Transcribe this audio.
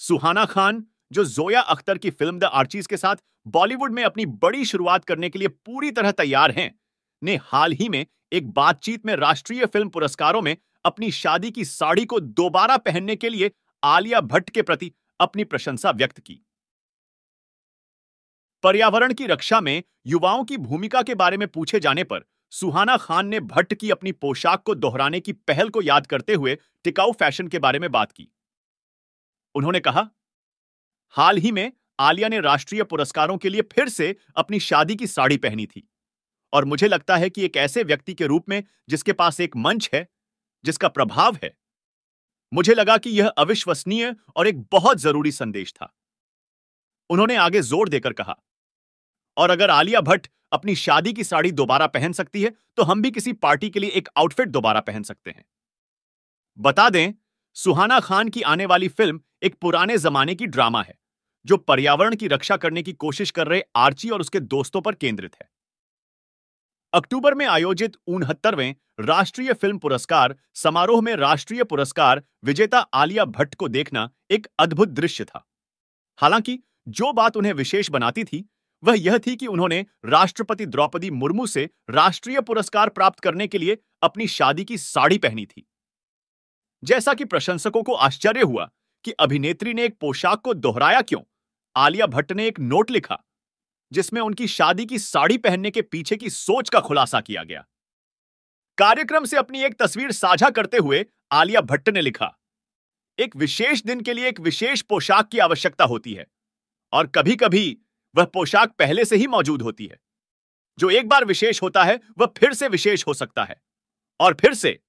सुहाना खान जो जोया अख्तर की film the Archies के साथ बॉलीवुड में अपनी बड़ी शुरुआत करने के लिए पूरी तरह तैयार हैं ने हाल ही में एक बातचीत में राष्ट्रीय फिल्म पुरस्कारों में अपनी शादी की साड़ी को दोबारा पहनने के लिए आलिया भट्ट के प्रति अपनी प्रशंसा व्यक्त की पर्यावरण की रक्षा में युवाओं की भूमिका के बारे में पूछे जाने पर सुहाना खान ने भट्ट की अपनी पोशाक को दोहराने की पहल को याद करते हुए टिकाऊ फैशन के बारे में बात की उन्होंने कहा हाल ही में आलिया ने राष्ट्रीय पुरस्कारों के लिए फिर से अपनी शादी की साड़ी पहनी थी और मुझे लगता है कि एक ऐसे व्यक्ति के रूप में जिसके पास एक मंच है जिसका प्रभाव है मुझे लगा कि यह अविश्वसनीय और एक बहुत जरूरी संदेश था उन्होंने आगे जोर देकर कहा और अगर आलिया भट्ट अपनी शादी की साड़ी दोबारा पहन सकती है तो हम भी किसी पार्टी के लिए एक आउटफिट दोबारा पहन सकते हैं बता दें सुहाना खान की आने वाली फिल्म एक पुराने जमाने की ड्रामा है जो पर्यावरण की रक्षा करने की कोशिश कर रहे आर्ची और उसके दोस्तों पर केंद्रित है अक्टूबर में आयोजित उनहत्तरवें राष्ट्रीय फिल्म पुरस्कार समारोह में राष्ट्रीय पुरस्कार विजेता आलिया भट्ट को देखना एक अद्भुत दृश्य था हालांकि जो बात उन्हें विशेष बनाती थी वह यह थी कि उन्होंने राष्ट्रपति द्रौपदी मुर्मू से राष्ट्रीय पुरस्कार प्राप्त करने के लिए अपनी शादी की साड़ी पहनी थी जैसा कि प्रशंसकों को आश्चर्य हुआ कि अभिनेत्री ने एक पोशाक को दोहराया क्यों आलिया भट्ट ने एक नोट लिखा जिसमें उनकी शादी की साड़ी पहनने के पीछे की सोच का खुलासा किया गया कार्यक्रम से अपनी एक तस्वीर साझा करते हुए आलिया भट्ट ने लिखा एक विशेष दिन के लिए एक विशेष पोशाक की आवश्यकता होती है और कभी कभी वह पोशाक पहले से ही मौजूद होती है जो एक बार विशेष होता है वह फिर से विशेष हो सकता है और फिर से